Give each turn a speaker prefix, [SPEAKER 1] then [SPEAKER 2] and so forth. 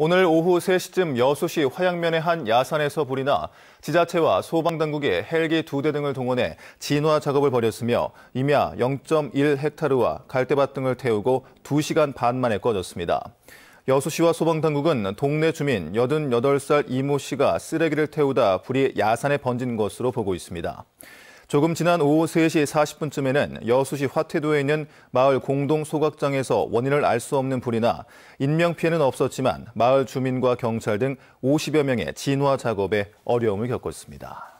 [SPEAKER 1] 오늘 오후 3시쯤 여수시 화양면의 한 야산에서 불이 나 지자체와 소방당국이 헬기 2대 등을 동원해 진화 작업을 벌였으며 임야 0.1헥타르와 갈대밭 등을 태우고 2시간 반 만에 꺼졌습니다. 여수시와 소방당국은 동네 주민 88살 이모 씨가 쓰레기를 태우다 불이 야산에 번진 것으로 보고 있습니다. 조금 지난 오후 3시 40분쯤에는 여수시 화태도에 있는 마을 공동 소각장에서 원인을 알 수 없는 불이나 인명피해는 없었지만 마을 주민과 경찰 등 50여 명의 진화 작업에 어려움을 겪었습니다.